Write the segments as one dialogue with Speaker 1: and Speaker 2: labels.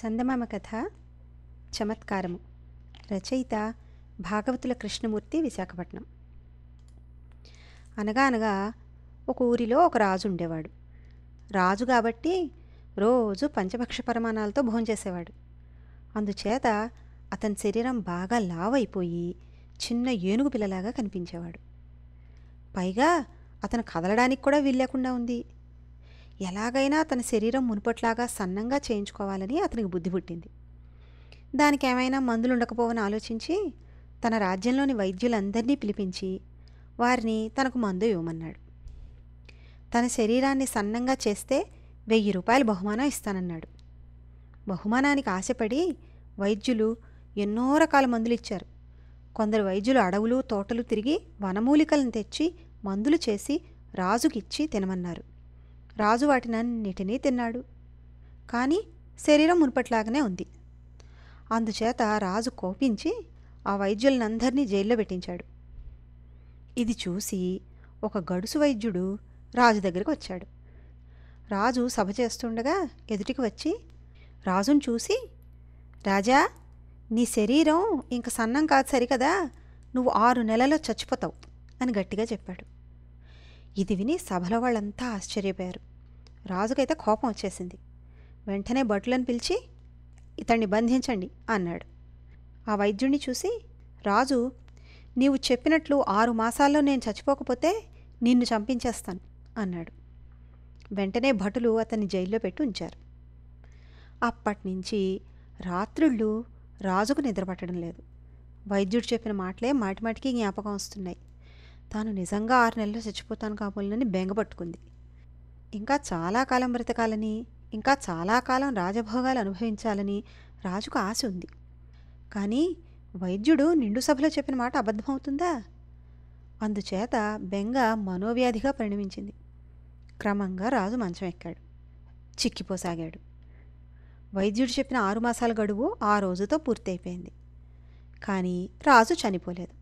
Speaker 1: చందమామ కథ చమత్కారము రచయిత భాగవతుల కృష్ణమూర్తి విశాఖపట్నం అనగా అనగా ఒక ఊరిలో ఒక రాజు ఉండేవాడు రాజు కాబట్టి రోజు పంచభక్ష పరమాణాలతో భోంచేసేవాడు అందుచేత అతని శరీరం బాగా లావైపోయి చిన్న ఏనుగు పిల్లలాగా కనిపించేవాడు పైగా అతను కదలడానికి కూడా వీల్లేకుండా ఉంది ఎలాగైనా తన శరీరం మునుపట్లాగా సన్నంగా చేయించుకోవాలని అతనికి బుద్ధి పుట్టింది దానికి ఏమైనా మందులు ఉండకపోవని ఆలోచించి తన రాజ్యంలోని వైద్యులందరినీ పిలిపించి వారిని తనకు మందు ఇవ్వమన్నాడు తన శరీరాన్ని సన్నంగా చేస్తే వెయ్యి రూపాయలు బహుమానం ఇస్తానన్నాడు బహుమానానికి ఆశపడి వైద్యులు ఎన్నో రకాల మందులు ఇచ్చారు కొందరు వైద్యులు అడవులు తోటలు తిరిగి వనమూలికలను తెచ్చి మందులు చేసి రాజుకిచ్చి తినమన్నారు రాజు వాటినన్నిటినీ తిన్నాడు కానీ శరీరం మునుపట్లాగానే ఉంది అందుచేత రాజు కోపించి ఆ వైద్యులనందరినీ జైల్లో పెట్టించాడు ఇది చూసి ఒక గడుసు వైద్యుడు రాజు దగ్గరికి వచ్చాడు రాజు సభ చేస్తుండగా ఎదుటికి వచ్చి రాజును చూసి రాజా నీ శరీరం ఇంక సన్నం కాదు సరికదా నువ్వు ఆరు నెలలో చచ్చిపోతావు అని గట్టిగా చెప్పాడు ఇది విని సభలో వాళ్ళంతా ఆశ్చర్యపోయారు రాజుకైతే కోపం వచ్చేసింది వెంటనే భటులను పిలిచి ఇతన్ని బంధించండి అన్నాడు ఆ వైద్యుణ్ణి చూసి రాజు నీవు చెప్పినట్లు ఆరు మాసాల్లో నేను చచ్చిపోకపోతే నిన్ను చంపించేస్తాను అన్నాడు వెంటనే భటులు అతన్ని జైల్లో పెట్టి ఉంచారు అప్పటి నుంచి రాత్రుళ్ళు రాజుకు నిద్రపట్టడం లేదు వైద్యుడు చెప్పిన మాటలే మాటిమాటికి జ్ఞాపకం వస్తున్నాయి తాను నిజంగా ఆరు నెలలు చచ్చిపోతాను కాబోలేనని బెంగపట్టుకుంది ఇంకా చాలా కాలం బ్రతకాలని ఇంకా చాలా కాలం రాజభోగాలు అనుభవించాలని రాజుకు ఆశ ఉంది కానీ వైద్యుడు నిండు సభలో చెప్పిన మాట అబద్ధమవుతుందా అందుచేత బెంగ మనోవ్యాధిగా పరిణమించింది క్రమంగా రాజు మంచం ఎక్కాడు చిక్కిపోసాగాడు వైద్యుడు చెప్పిన ఆరు మాసాల గడువు ఆ రోజుతో పూర్తయిపోయింది కానీ రాజు చనిపోలేదు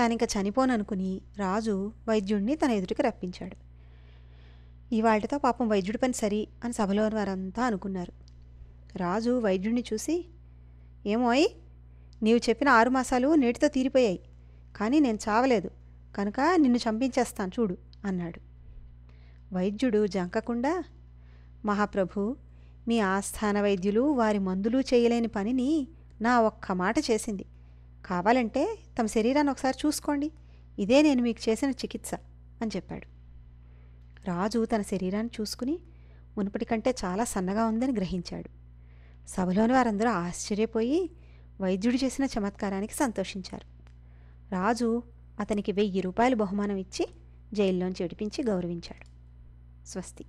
Speaker 1: తనిక చనిపోననుకుని రాజు వైద్యుడిని తన ఎదుటికి రప్పించాడు ఇవాళ్ళతో పాపం వైద్యుడి పని సరి అని సభలోని వారంతా అనుకున్నారు రాజు వైద్యుడిని చూసి ఏమోయ్ నీవు చెప్పిన ఆరు మాసాలు నేటితో తీరిపోయాయి కానీ నేను చావలేదు కనుక నిన్ను చంపించేస్తాను చూడు అన్నాడు వైద్యుడు జంకకుండా మహాప్రభు మీ ఆస్థాన వైద్యులు వారి మందులు చేయలేని పనిని నా ఒక్క మాట చేసింది కావాలంటే తమ శరీరాన్ని ఒకసారి చూసుకోండి ఇదే నేను మీకు చేసిన చికిత్స అని చెప్పాడు రాజు తన శరీరాన్ని చూసుకుని మునుపటి కంటే చాలా సన్నగా ఉందని గ్రహించాడు సభలోని వారందరూ ఆశ్చర్యపోయి వైద్యుడు చేసిన చమత్కారానికి సంతోషించారు రాజు అతనికి వెయ్యి రూపాయలు బహుమానం ఇచ్చి జైల్లోంచి విడిపించి గౌరవించాడు స్వస్తి